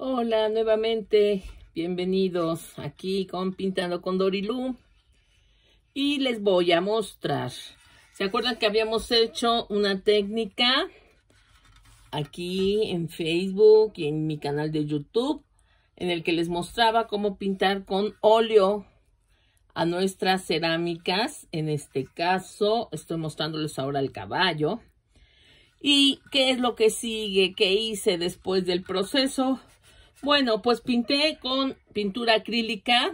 Hola nuevamente, bienvenidos aquí con Pintando con Dorilú y les voy a mostrar. ¿Se acuerdan que habíamos hecho una técnica aquí en Facebook y en mi canal de YouTube en el que les mostraba cómo pintar con óleo a nuestras cerámicas? En este caso estoy mostrándoles ahora el caballo. ¿Y qué es lo que sigue? ¿Qué hice después del proceso? Bueno, pues pinté con pintura acrílica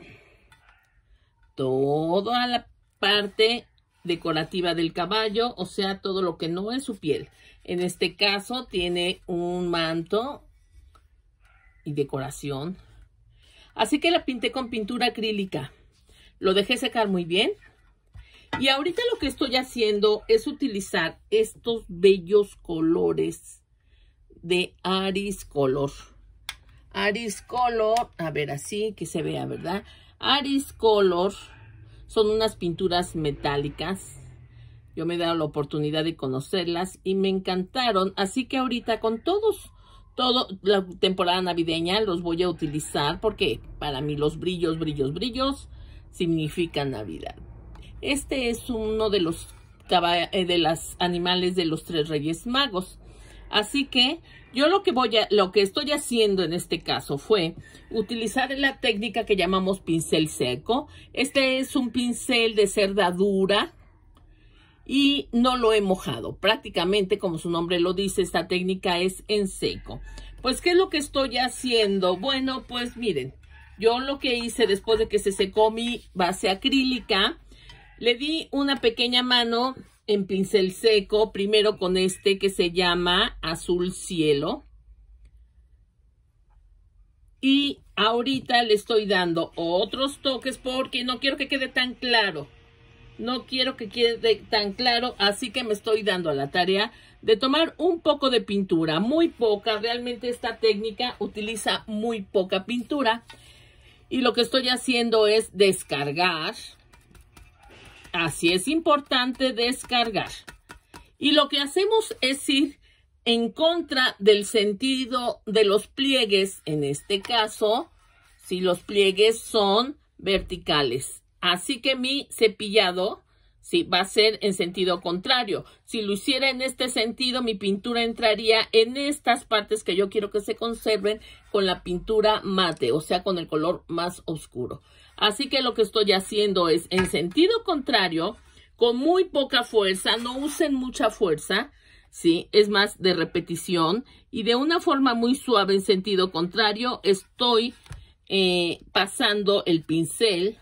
toda la parte decorativa del caballo, o sea, todo lo que no es su piel. En este caso tiene un manto y decoración. Así que la pinté con pintura acrílica. Lo dejé secar muy bien. Y ahorita lo que estoy haciendo es utilizar estos bellos colores de Aris Color. Aris Color, a ver así que se vea, ¿verdad? Aris Color son unas pinturas metálicas. Yo me he dado la oportunidad de conocerlas y me encantaron. Así que ahorita con todos, toda la temporada navideña los voy a utilizar porque para mí los brillos, brillos, brillos significan Navidad. Este es uno de los eh, de animales de los tres reyes magos. Así que yo lo que voy lo que estoy haciendo en este caso fue utilizar la técnica que llamamos pincel seco. Este es un pincel de cerda dura y no lo he mojado. Prácticamente, como su nombre lo dice, esta técnica es en seco. Pues, ¿qué es lo que estoy haciendo? Bueno, pues miren, yo lo que hice después de que se secó mi base acrílica, le di una pequeña mano en pincel seco, primero con este que se llama Azul Cielo. Y ahorita le estoy dando otros toques porque no quiero que quede tan claro. No quiero que quede tan claro, así que me estoy dando a la tarea de tomar un poco de pintura, muy poca. Realmente esta técnica utiliza muy poca pintura. Y lo que estoy haciendo es descargar Así es importante descargar. Y lo que hacemos es ir en contra del sentido de los pliegues, en este caso, si los pliegues son verticales. Así que mi cepillado Sí, va a ser en sentido contrario. Si lo hiciera en este sentido, mi pintura entraría en estas partes que yo quiero que se conserven con la pintura mate, o sea, con el color más oscuro. Así que lo que estoy haciendo es en sentido contrario, con muy poca fuerza, no usen mucha fuerza, ¿sí? Es más de repetición y de una forma muy suave en sentido contrario, estoy eh, pasando el pincel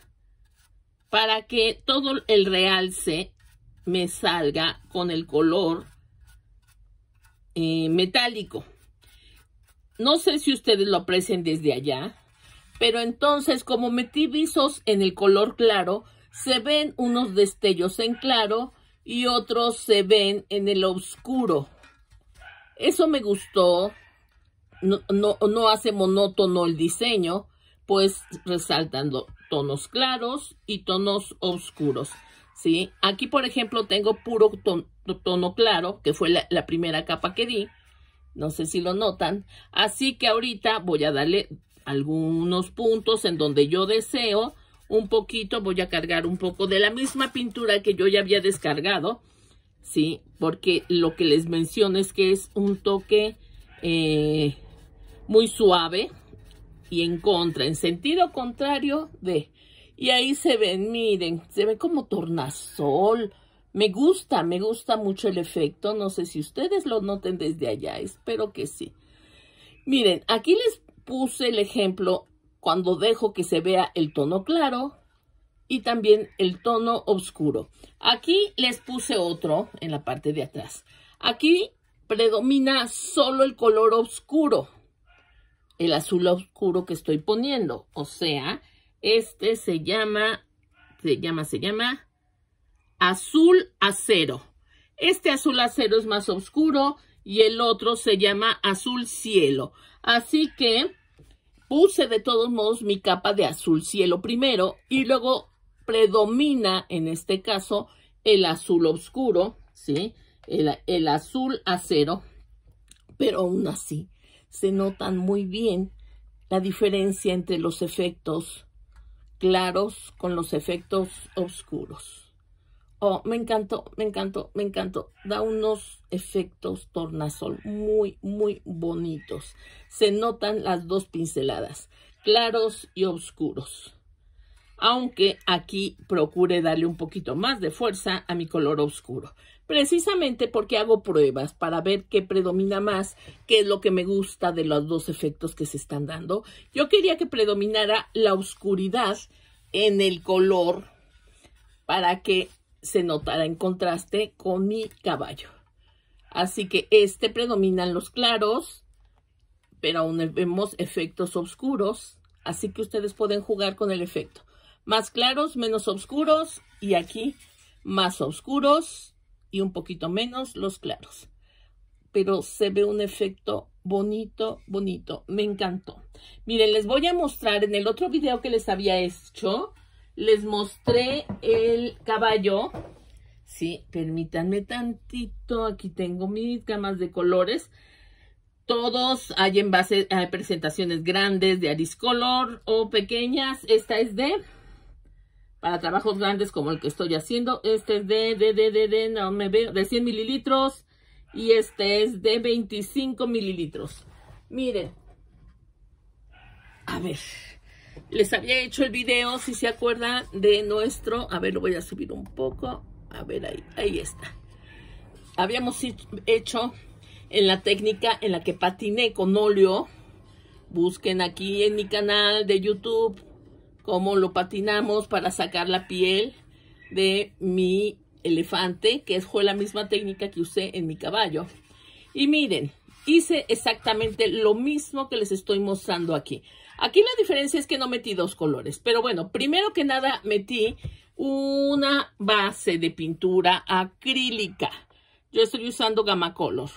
para que todo el realce me salga con el color eh, metálico. No sé si ustedes lo aprecian desde allá, pero entonces como metí visos en el color claro, se ven unos destellos en claro y otros se ven en el oscuro. Eso me gustó. no, no hace monótono el diseño, pues resaltando tonos claros y tonos oscuros. ¿sí? Aquí, por ejemplo, tengo puro tono, claro, que fue la, primera capa que di. No sé si lo notan. Así que ahorita voy a darle algunos puntos en donde yo deseo un poquito. Voy a cargar un poco de la misma pintura que yo ya había descargado. ¿Sí? Porque lo que les menciono es que es un toque eh, muy suave y en contra, en sentido contrario de... Y ahí se ven, miren, se ve como tornasol. Me gusta, me gusta mucho el efecto. No sé si ustedes lo noten desde allá, espero que sí. Miren, aquí les puse el ejemplo cuando dejo que se vea el tono claro y también el tono oscuro. Aquí les puse otro en la parte de atrás. Aquí predomina solo el color oscuro, el azul oscuro que estoy poniendo. O sea, este se llama, se llama, se llama azul acero. Este azul acero es más oscuro y el otro se llama azul cielo. Así que puse de todos modos mi capa de azul cielo primero y luego predomina en este caso el azul oscuro, ¿sí? El, el azul acero, pero aún así se notan muy bien la diferencia entre los efectos claros con los efectos oscuros. Oh, me encantó, me encantó, me encantó. Da unos efectos tornasol muy, muy bonitos. Se notan las dos pinceladas, claros y oscuros. Aunque aquí procure darle un poquito más de fuerza a mi color oscuro precisamente porque hago pruebas para ver qué predomina más, qué es lo que me gusta de los dos efectos que se están dando. Yo quería que predominara la oscuridad en el color para que se notara en contraste con mi caballo. Así que este predominan los claros, pero aún vemos efectos oscuros. Así que ustedes pueden jugar con el efecto. Más claros, menos oscuros. Y aquí más oscuros y un poquito menos los claros. Pero se ve un efecto bonito, bonito. Me encantó. Miren, les voy a mostrar en el otro video que les había hecho, les mostré el caballo. Sí, permítanme tantito. Aquí tengo mis camas de colores. Todos hay en base a presentaciones grandes de Ariscolor o pequeñas. Esta es de para trabajos grandes como el que estoy haciendo. Este es de, de, de, de, de, no me veo, de 100 mililitros y este es de 25 mililitros. Miren, a ver, les había hecho el video, si se acuerdan, de nuestro, a ver, lo voy a subir un poco, a ver, ahí, ahí está. Habíamos hecho en la técnica en la que patiné con óleo, busquen aquí en mi canal de YouTube, cómo lo patinamos para sacar la piel de mi elefante, que fue la misma técnica que usé en mi caballo. Y miren, hice exactamente lo mismo que les estoy mostrando aquí. Aquí la diferencia es que no metí dos colores, pero bueno, primero que nada metí una base de pintura acrílica. Yo estoy usando Gamma Color.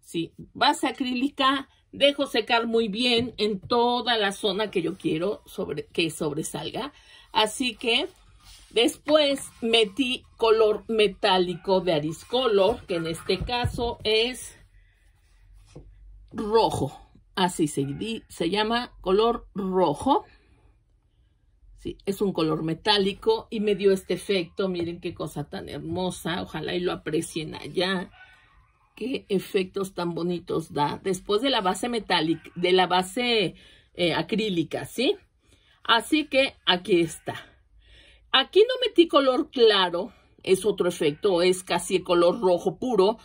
Sí, base acrílica Dejo secar muy bien en toda la zona que yo quiero sobre, que sobresalga. Así que después metí color metálico de Ariscolor, que en este caso es rojo. Así se, se llama color rojo. Sí, es un color metálico y me dio este efecto. Miren qué cosa tan hermosa. Ojalá y lo aprecien allá qué efectos tan bonitos da después de la base metálica, de la base eh, acrílica, ¿sí? Así que aquí está. Aquí no metí color claro, es otro efecto, es casi el color rojo puro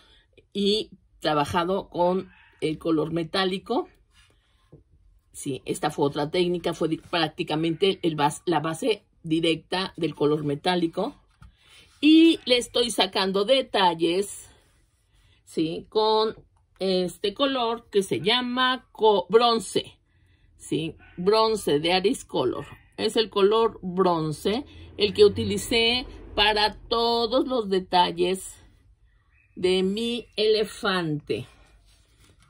y trabajado con el color metálico. Sí, esta fue otra técnica, fue prácticamente la base directa del color metálico. Y le estoy sacando detalles ¿sí? Con este color que se llama bronce, ¿sí? Bronce de Aris Color. Es el color bronce, el que utilicé para todos los detalles de mi elefante.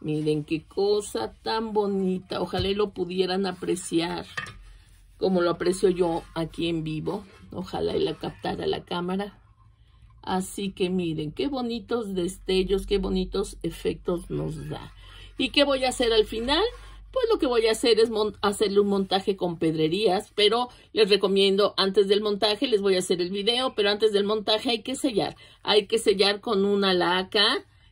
Miren qué cosa tan bonita. Ojalá y lo pudieran apreciar como lo aprecio yo aquí en vivo. Ojalá y la captara la cámara. Así que miren, qué bonitos destellos, qué bonitos efectos nos da. ¿Y qué voy a hacer al final? Pues lo que voy a hacer es hacerle un montaje con pedrerías, pero les recomiendo antes del montaje, les voy a hacer el video, pero antes del montaje hay que sellar. Hay que sellar con una laca,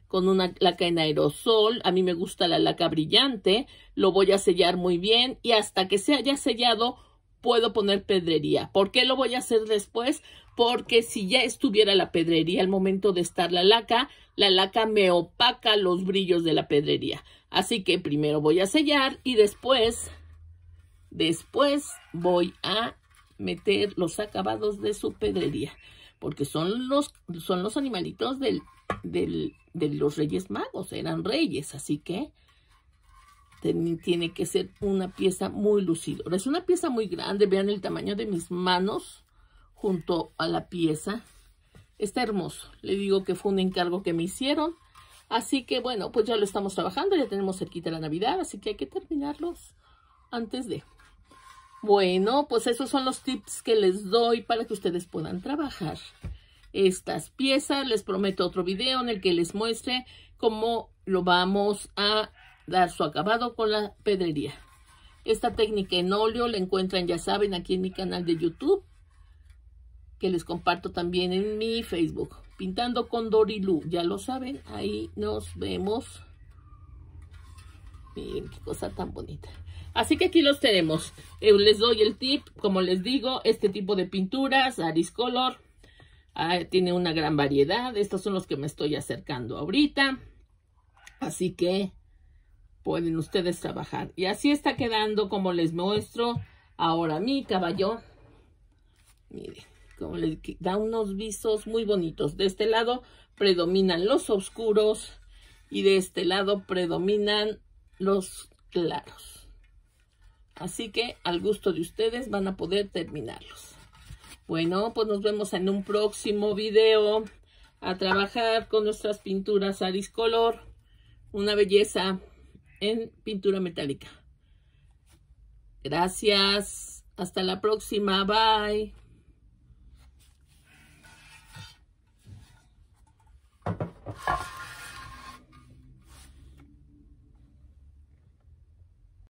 con una laca en aerosol. A mí me gusta la laca brillante. Lo voy a sellar muy bien y hasta que se haya sellado puedo poner pedrería. ¿Por qué lo voy a hacer después? Porque si ya estuviera la pedrería al momento de estar la laca, la laca me opaca los brillos de la pedrería. Así que primero voy a sellar y después, después voy a meter los acabados de su pedrería. Porque son los, son los animalitos del, de los reyes magos, eran reyes, así que tiene que ser una pieza muy lucidora. Es una pieza muy grande, vean el tamaño de mis manos junto a la pieza. Está hermoso, le digo que fue un encargo que me hicieron. Así que bueno, pues ya lo estamos trabajando, ya tenemos cerquita la Navidad, así que hay que terminarlos antes de... Bueno, pues esos son los tips que les doy para que ustedes puedan trabajar estas piezas. Les prometo otro video en el que les muestre cómo lo vamos a dar su acabado con la pedrería. Esta técnica en óleo la encuentran, ya saben, aquí en mi canal de YouTube, que les comparto también en mi Facebook. Pintando con Dorilú, ya lo saben, ahí nos vemos. Miren qué cosa tan bonita. Así que aquí los tenemos. Eh, les doy el tip, como les digo, este tipo de pinturas, Aris Color, ah, tiene una gran variedad. Estos son los que me estoy acercando ahorita. Así que pueden ustedes trabajar. Y así está quedando como les muestro ahora mi caballo. Miren, como le da unos visos muy bonitos. De este lado predominan los oscuros y de este lado predominan los claros. Así que al gusto de ustedes van a poder terminarlos. Bueno, pues nos vemos en un próximo video a trabajar con nuestras pinturas a Color. Una belleza en pintura metálica. Gracias. Hasta la próxima. Bye.